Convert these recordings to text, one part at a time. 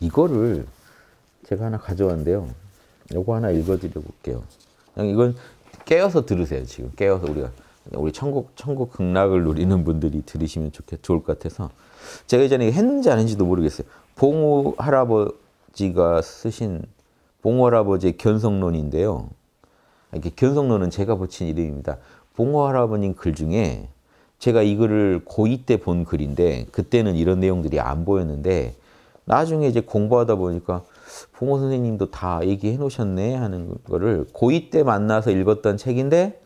이거를 제가 하나 가져왔는데요. 요거 하나 읽어드려 볼게요. 그냥 이건 깨어서 들으세요. 지금 깨어서 우리가 우리 천국 천국 극락을 누리는 분들이 들으시면 좋겠 좋을 것 같아서 제가 예전에 했는지 안했지도 모르겠어요. 봉우 할아버지가 쓰신 봉우 할아버지의 견성론인데요. 이게 견성론은 제가 붙인 이름입니다. 봉우 할아버님 글 중에 제가 이 글을 고2 때 본 글인데 그때는 이런 내용들이 안 보였는데 나중에 이제 공부하다 보니까 부모 선생님도 다 얘기해 놓으셨네 하는 거를 고2 때 만나서 읽었던 책인데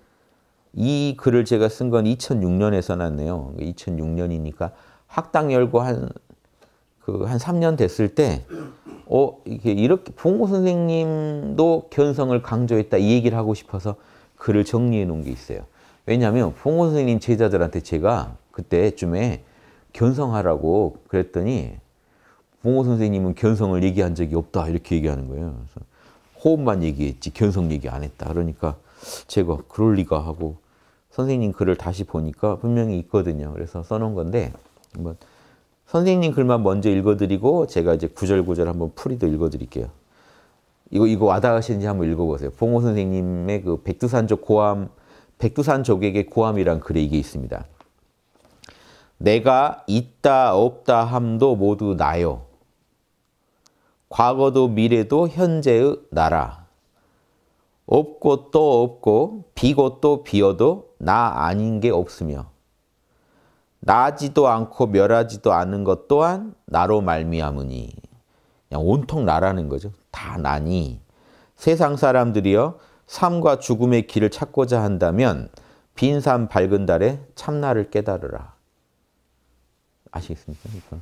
이 글을 제가 쓴 건 2006년에 써놨네요. 2006년이니까 그러니까 학당 열고 한, 그, 한 3년 됐을 때, 어, 이게 이렇게 부모 선생님도 견성을 강조했다 이 얘기를 하고 싶어서 글을 정리해 놓은 게 있어요. 왜냐하면 봉호 생님 제자들한테 제가 그때쯤에 견성하라고 그랬더니 봉호 선생님은 견성을 얘기한 적이 없다 이렇게 얘기하는 거예요. 호흡만 얘기했지 견성 얘기 안 했다. 그러니까 제가 그럴 리가 하고 선생님 글을 다시 보니까 분명히 있거든요. 그래서 써놓은 건데 한번 선생님 글만 먼저 읽어드리고 제가 이제 구절구절 한번 풀이도 읽어드릴게요. 이거 이거 와닿으시는지 한번 읽어보세요. 봉호 선생님의 그백두산조 고함 백두산 적에게 고함이란 글에 이게 있습니다. 내가 있다 없다 함도 모두 나요. 과거도 미래도 현재의 나라. 없고 또 없고 비고 또 비어도 나 아닌 게 없으며 나지도 않고 멸하지도 않은 것 또한 나로 말미암으니 그냥 온통 나라는 거죠. 다 나니 세상 사람들이여 삶과 죽음의 길을 찾고자 한다면 빈 산 밝은 달에 참나를 깨달으라. 아시겠습니까?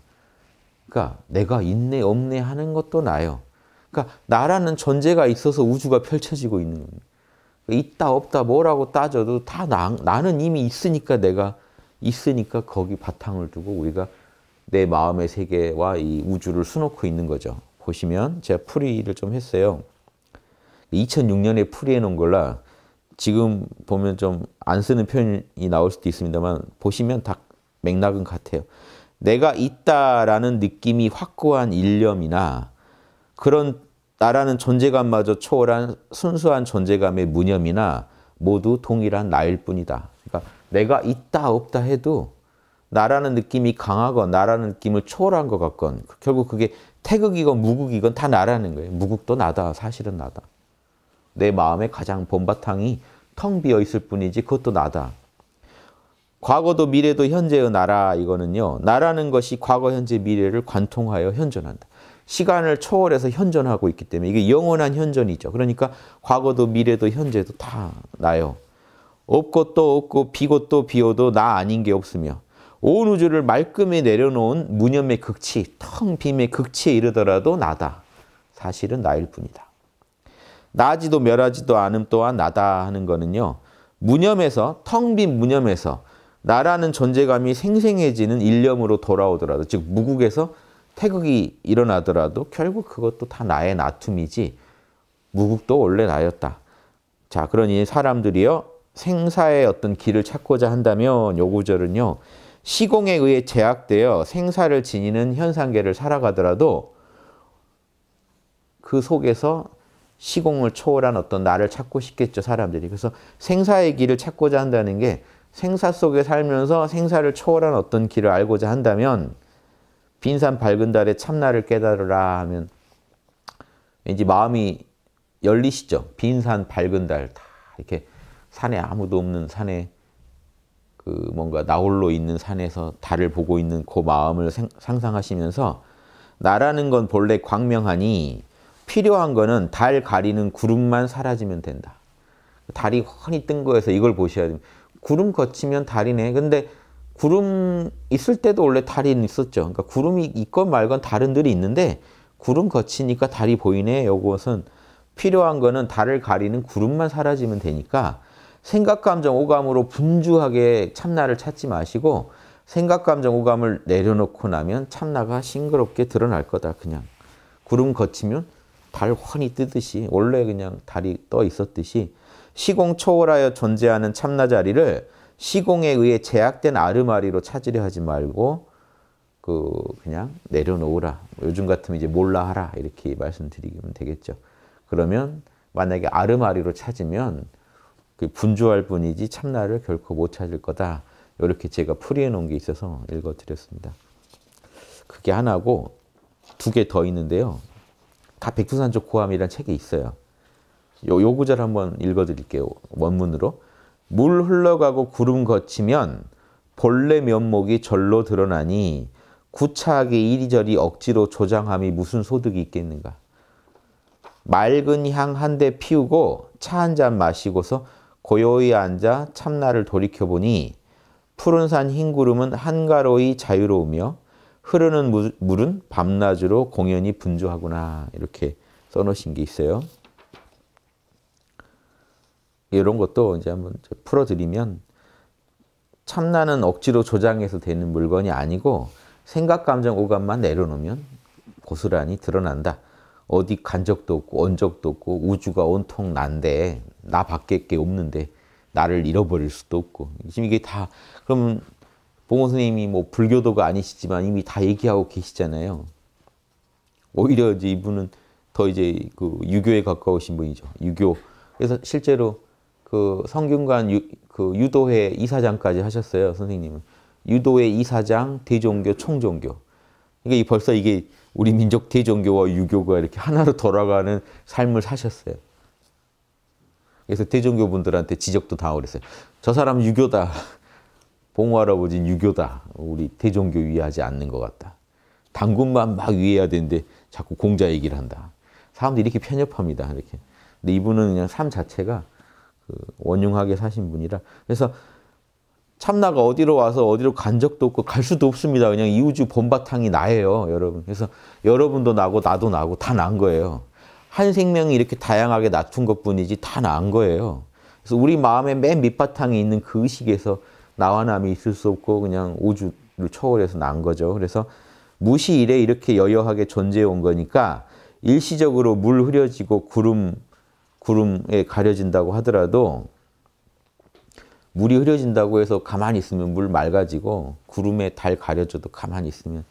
그러니까 내가 인내 없네 하는 것도 나요. 그러니까 나라는 존재가 있어서 우주가 펼쳐지고 있는 겁니다. 있다 없다 뭐라고 따져도 다 나, 나는 이미 있으니까 내가 있으니까 거기 바탕을 두고 우리가 내 마음의 세계와 이 우주를 수놓고 있는 거죠. 보시면 제가 풀이를 좀 했어요. 2006년에 풀이해 놓은 걸라 지금 보면 좀 안 쓰는 표현이 나올 수도 있습니다만 보시면 다 맥락은 같아요. 내가 있다라는 느낌이 확고한 일념이나 그런 나라는 존재감마저 초월한 순수한 존재감의 무념이나 모두 동일한 나일 뿐이다. 그러니까 내가 있다 없다 해도 나라는 느낌이 강하건 나라는 느낌을 초월한 것 같건 결국 그게 태극이건 무극이건 다 나라는 거예요. 무극도 나다. 사실은 나다. 내 마음의 가장 본바탕이 텅 비어 있을 뿐이지 그것도 나다. 과거도 미래도 현재의 나라 이거는요. 나라는 것이 과거, 현재, 미래를 관통하여 현존한다. 시간을 초월해서 현존하고 있기 때문에 이게 영원한 현존이죠. 그러니까 과거도 미래도 현재도 다 나요. 없고 또 없고 비고 또 비어도 나 아닌 게 없으며 온 우주를 말끔히 내려놓은 무념의 극치, 텅 빔의 극치에 이르더라도 나다. 사실은 나일 뿐이다. 나지도 멸하지도 않음 또한 나다 하는 거는요. 무념에서 텅 빈 무념에서 나라는 존재감이 생생해지는 일념으로 돌아오더라도 즉 무국에서 태극이 일어나더라도 결국 그것도 다 나의 나툼이지 무국도 원래 나였다. 자 그러니 사람들이요 생사의 어떤 길을 찾고자 한다면 요 구절은요 시공에 의해 제약되어 생사를 지니는 현상계를 살아가더라도 그 속에서 시공을 초월한 어떤 나를 찾고 싶겠죠, 사람들이. 그래서 생사의 길을 찾고자 한다는 게 생사 속에 살면서 생사를 초월한 어떤 길을 알고자 한다면 빈산 밝은 달에 참나를 깨달으라 하면 왠지 마음이 열리시죠. 빈산 밝은 달다 이렇게 산에 아무도 없는 산에 그 뭔가 나홀로 있는 산에서 달을 보고 있는 그 마음을 상상하시면서 나라는 건 본래 광명하니 필요한 거는 달 가리는 구름만 사라지면 된다. 달이 훤히 뜬 거에서 이걸 보셔야 됩니다. 구름 거치면 달이네. 근데 구름 있을 때도 원래 달이 있었죠. 그러니까 구름이 있건 말건 다른 들 있는데 구름 거치니까 달이 보이네. 요것은 필요한 거는 달을 가리는 구름만 사라지면 되니까 생각, 감정, 오감으로 분주하게 참나를 찾지 마시고 생각, 감정, 오감을 내려놓고 나면 참나가 싱그럽게 드러날 거다. 그냥 구름 거치면 달 훤히 뜨듯이 원래 그냥 달이 떠 있었듯이 시공 초월하여 존재하는 참나자리를 시공에 의해 제약된 아르마리로 찾으려 하지 말고 그 그냥 내려놓으라. 뭐 요즘 같으면 이제 몰라 하라 이렇게 말씀드리면 되겠죠. 그러면 만약에 아르마리로 찾으면 그 분주할 뿐이지 참나를 결코 못 찾을 거다. 이렇게 제가 풀이해 놓은 게 있어서 읽어드렸습니다. 그게 하나고 두 개 더 있는데요. 다 백두산적 고함이라는 책이 있어요. 요, 요 구절 한번 읽어드릴게요. 원문으로. 물 흘러가고 구름 거치면 본래 면목이 절로 드러나니 구차하게 이리저리 억지로 조장함이 무슨 소득이 있겠는가. 맑은 향 한 대 피우고 차 한 잔 마시고서 고요히 앉아 참나를 돌이켜보니 푸른 산 흰구름은 한가로이 자유로우며 흐르는 물은 밤낮으로 공연히 분주하구나 이렇게 써놓으신 게 있어요. 이런 것도 이제 한번 풀어드리면 참나는 억지로 조장해서 되는 물건이 아니고 생각, 감정, 오감만 내려놓으면 고스란히 드러난다. 어디 간 적도 없고 언 적도 없고 우주가 온통 난데 나밖에 없는데 나를 잃어버릴 수도 없고 지금 이게 다 그럼 봉호 선생님이 뭐 불교도가 아니시지만 이미 다 얘기하고 계시잖아요. 오히려 이제 이분은 더 이제 그 유교에 가까우신 분이죠. 유교. 그래서 실제로 그 성균관 유, 그 유도회 이사장까지 하셨어요. 선생님은. 유도회 이사장, 대종교, 총종교. 그러니까 벌써 이게 우리 민족 대종교와 유교가 이렇게 하나로 돌아가는 삶을 사셨어요. 그래서 대종교 분들한테 지적도 당하고 그랬어요. 저 사람 유교다. 봉화 할아버지는 유교다. 우리 태종교 위하지 않는 것 같다. 당군만 막 위해야 되는데 자꾸 공자 얘기를 한다. 사람들이 이렇게 편협합니다. 이렇게. 근데 이분은 그냥 삶 자체가 그 원흉하게 사신 분이라 그래서 참나가 어디로 와서 어디로 간 적도 없고 갈 수도 없습니다. 그냥 이 우주 본바탕이 나예요, 여러분. 그래서 여러분도 나고 나도 나고 다 난 거예요. 한 생명이 이렇게 다양하게 낮춘 것뿐이지 다 난 거예요. 그래서 우리 마음의 맨 밑바탕에 있는 그 의식에서 나와 남이 있을 수 없고 그냥 우주를 초월해서 난 거죠. 그래서 무시 이래 이렇게 여여하게 존재해 온 거니까 일시적으로 물 흐려지고 구름, 구름에 가려진다고 하더라도 물이 흐려진다고 해서 가만히 있으면 물 맑아지고 구름에 달 가려져도 가만히 있으면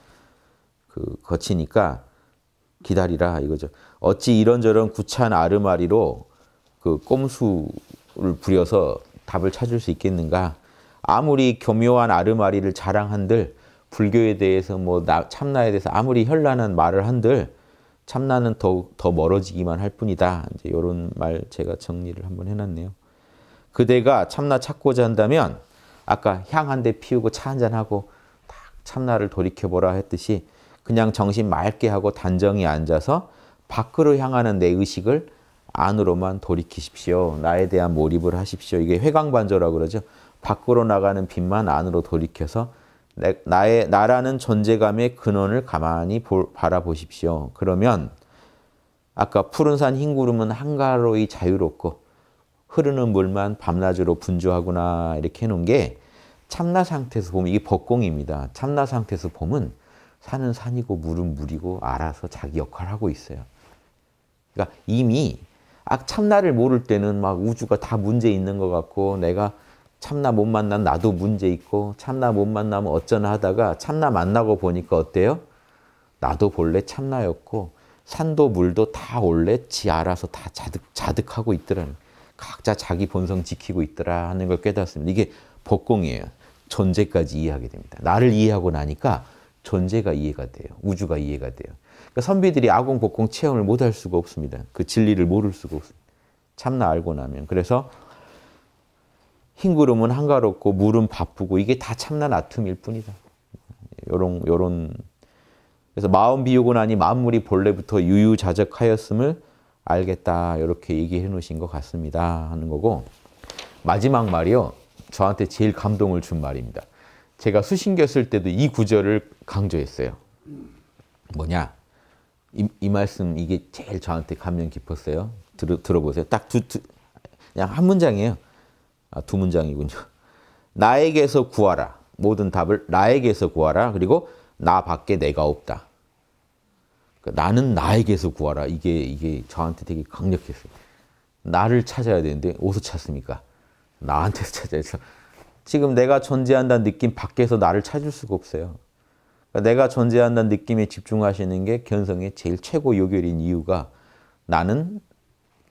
그 거치니까 기다리라 이거죠. 어찌 이런저런 구차한 아르마리로 그 꼼수를 부려서 답을 찾을 수 있겠는가. 아무리 교묘한 아르마리를 자랑한들 불교에 대해서 뭐 나, 참나에 대해서 아무리 현란한 말을 한들 참나는 더, 더 멀어지기만 할 뿐이다. 이제 이런 말 제가 정리를 한번 해놨네요. 그대가 참나 찾고자 한다면 아까 향 한 대 피우고 차 한 잔하고 딱 참나를 돌이켜보라 했듯이 그냥 정신 맑게 하고 단정히 앉아서 밖으로 향하는 내 의식을 안으로만 돌이키십시오. 나에 대한 몰입을 하십시오. 이게 회광반조라고 그러죠. 밖으로 나가는 빛만 안으로 돌이켜서 내, 나의 나라는 존재감의 근원을 가만히 보, 바라보십시오. 그러면 아까 푸른 산 흰 구름은 한가로이 자유롭고 흐르는 물만 밤낮으로 분주하구나 이렇게 해놓은 게 참나 상태에서 보면 이게 법공입니다. 참나 상태에서 보면 산은 산이고 물은 물이고 알아서 자기 역할을 하고 있어요. 그러니까 이미 아, 참나를 모를 때는 막 우주가 다 문제 있는 것 같고 내가 참나 못만난 나도 문제 있고 참나 못 만나면 어쩌나 하다가 참나 만나고 보니까 어때요? 나도 본래 참나였고 산도 물도 다 원래 지 알아서 다 자득, 자득하고 있더라. 각자 자기 본성 지키고 있더라 하는 걸 깨닫습니다. 이게 복공이에요. 존재까지 이해하게 됩니다. 나를 이해하고 나니까 존재가 이해가 돼요. 우주가 이해가 돼요. 그러니까 선비들이 아공, 복공 체험을 못 할 수가 없습니다. 그 진리를 모를 수가 없습니다. 참나 알고 나면. 그래서 흰 구름은 한가롭고 물은 바쁘고 이게 다 참나 아툼일 뿐이다. 요런 요런 그래서 마음 비우고 나니 만물이 본래부터 유유자적하였음을 알겠다 이렇게 얘기해 놓으신 것 같습니다 하는 거고 마지막 말이요 저한테 제일 감동을 준 말입니다. 제가 수신겼을 때도 이 구절을 강조했어요. 뭐냐 이, 이 말씀 이게 제일 저한테 감명 깊었어요. 들어, 들어보세요. 딱 두, 두 그냥 한 문장이에요. 아, 두 문장이군요. 나에게서 구하라. 모든 답을 나에게서 구하라. 그리고 나밖에 내가 없다. 그러니까 나는 나에게서 구하라. 이게 이게 저한테 되게 강력했어요. 나를 찾아야 되는데 어디서 찾습니까? 나한테서 찾아야죠. 지금 내가 존재한다는 느낌 밖에서 나를 찾을 수가 없어요. 그러니까 내가 존재한다는 느낌에 집중하시는 게 견성의 제일 최고 요결인 이유가 나는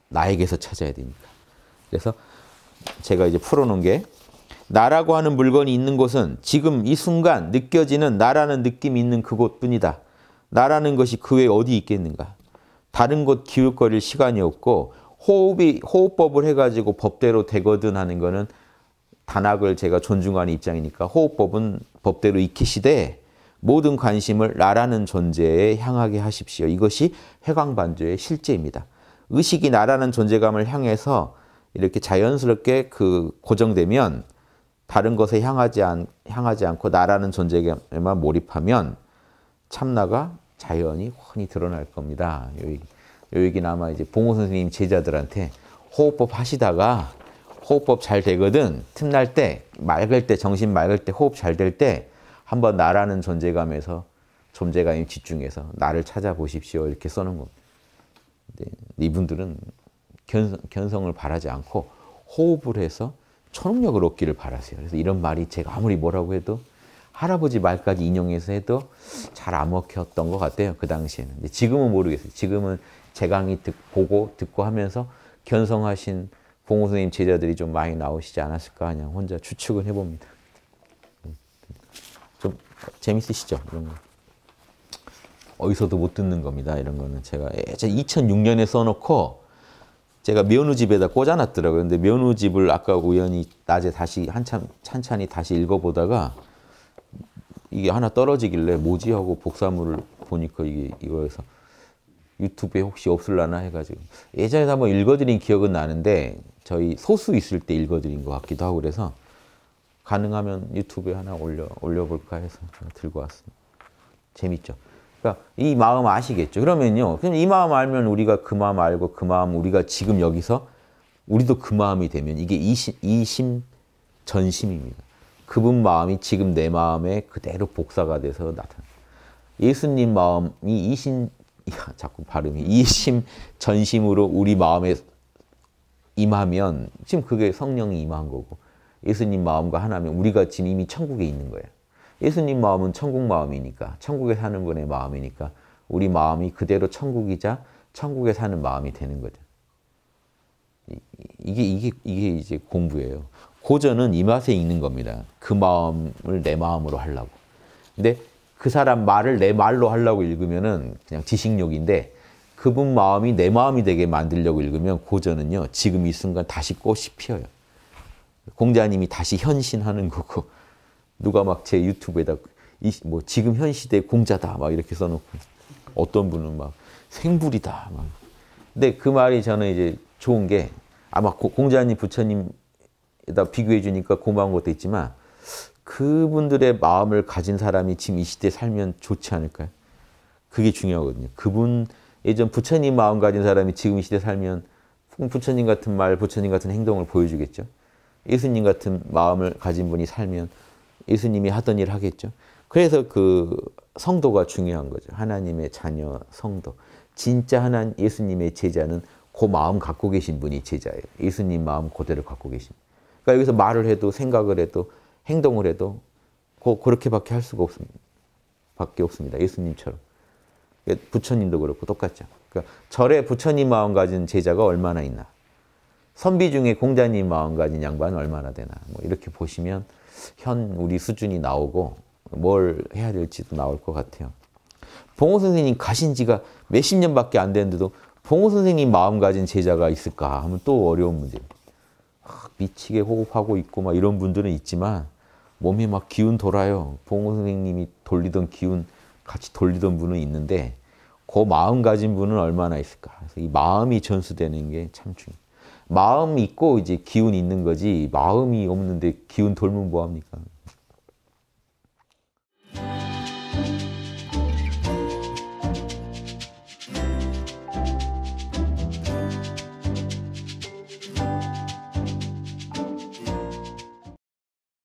나에게서 찾아야 되니까. 그래서 제가 이제 풀어놓은 게 나라고 하는 물건이 있는 곳은 지금 이 순간 느껴지는 나라는 느낌이 있는 그곳뿐이다. 나라는 것이 그 외에 어디 있겠는가. 다른 곳 기울거릴 시간이 없고 호흡이 호흡법을 해가지고 법대로 되거든 하는 거는 단학을 제가 존중하는 입장이니까 호흡법은 법대로 익히시되 모든 관심을 나라는 존재에 향하게 하십시오. 이것이 회광반조의 실제입니다. 의식이 나라는 존재감을 향해서 이렇게 자연스럽게 그 고정되면 다른 것에 향하지, 않, 향하지 않고 나라는 존재에만 몰입하면 참나가 자연이 훤히 드러날 겁니다. 요, 요 얘기나마 이제 봉호 선생님 제자들한테 호흡법 하시다가 호흡법 잘 되거든 틈날 때 맑을 때 정신 맑을 때 호흡 잘 될 때 한번 나라는 존재감에서 존재감에 집중해서 나를 찾아보십시오 이렇게 써놓은 겁니다. 이분들은 견성, 을 바라지 않고 호흡을 해서 초능력을 얻기를 바라세요. 그래서 이런 말이 제가 아무리 뭐라고 해도 할아버지 말까지 인용해서 해도 잘 안 먹혔던 것 같아요. 그 당시에는. 지금은 모르겠어요. 지금은 제 강의 듣, 보고 듣고 하면서 견성하신 봉호 선생님 제자들이 좀 많이 나오시지 않았을까 그냥 혼자 추측을 해봅니다. 음, 음. 좀 재밌으시죠? 이런 거. 어디서도 못 듣는 겁니다. 이런 거는 제가 2006년에 써놓고 제가 면우집에다 꽂아놨더라고요. 근데 면우집을 아까 우연히 낮에 다시 한참 찬찬히 다시 읽어보다가 이게 하나 떨어지길래 뭐지 하고 복사물을 보니까 이게 이거에서 유튜브에 혹시 없을라나 해가지고 예전에 한번 읽어드린 기억은 나는데 저희 소수 있을 때 읽어드린 것 같기도 하고 그래서 가능하면 유튜브에 하나 올려 올려볼까 해서 들고 왔습니다. 재밌죠. 그러니까 이 마음 아시겠죠. 그러면요. 그럼 이 마음 알면 우리가 그 마음 알고 그 마음 우리가 지금 여기서 우리도 그 마음이 되면 이게 이심, 이심 전심입니다. 그분 마음이 지금 내 마음에 그대로 복사가 돼서 나타나. 예수님 마음이 이심 야, 자꾸 발음이 이심 전심으로 우리 마음에 임하면 지금 그게 성령이 임한 거고 예수님 마음과 하나면 우리가 지금 이미 천국에 있는 거예요. 예수님 마음은 천국 마음이니까 천국에 사는 분의 마음이니까 우리 마음이 그대로 천국이자 천국에 사는 마음이 되는 거죠. 이게 이게 이게 이제 공부예요. 고전은 이 맛에 읽는 겁니다. 그 마음을 내 마음으로 하려고. 근데 그 사람 말을 내 말로 하려고 읽으면은 그냥 지식욕인데 그분 마음이 내 마음이 되게 만들려고 읽으면 고전은요. 지금 이 순간 다시 꽃이 피어요. 공자님이 다시 현신하는 거고 누가 막 제 유튜브에다 이, 뭐 지금 현 시대 공자다 막 이렇게 써놓고 어떤 분은 막 생불이다 막. 근데 그 말이 저는 이제 좋은 게 아마 고, 공자님 부처님에다 비교해 주니까 고마운 것도 있지만 그분들의 마음을 가진 사람이 지금 이 시대에 살면 좋지 않을까요? 그게 중요하거든요. 그분 예전 부처님 마음 가진 사람이 지금 이 시대에 살면 부처님 같은 말, 부처님 같은 행동을 보여주겠죠. 예수님 같은 마음을 가진 분이 살면 예수님이 하던 일을 하겠죠. 그래서 그 성도가 중요한 거죠. 하나님의 자녀, 성도. 진짜 하나님 예수님의 제자는 그 마음 갖고 계신 분이 제자예요. 예수님 마음 그대로 갖고 계신. 그러니까 여기서 말을 해도 생각을 해도 행동을 해도 고, 그, 그렇게밖에 할 수가 없습니다. 밖에 없습니다. 예수님처럼. 부처님도 그렇고 똑같죠. 그러니까 절에 부처님 마음 가진 제자가 얼마나 있나. 선비 중에 공자님 마음가짐 양반 얼마나 되나 뭐 이렇게 보시면 현 우리 수준이 나오고 뭘 해야 될지도 나올 것 같아요. 봉호 선생님 가신 지가 몇십 년밖에 안 됐는데도 봉호 선생님 마음 가진 제자가 있을까 하면 또 어려운 문제 미치게 호흡하고 있고 막 이런 분들은 있지만 몸이 막 기운 돌아요. 봉호 선생님이 돌리던 기운 같이 돌리던 분은 있는데 그 마음 가진 분은 얼마나 있을까. 그래서 이 마음이 전수되는 게 참 중요 마음 있고 이제 기운 있는 거지 마음이 없는데 기운 돌면 뭐합니까?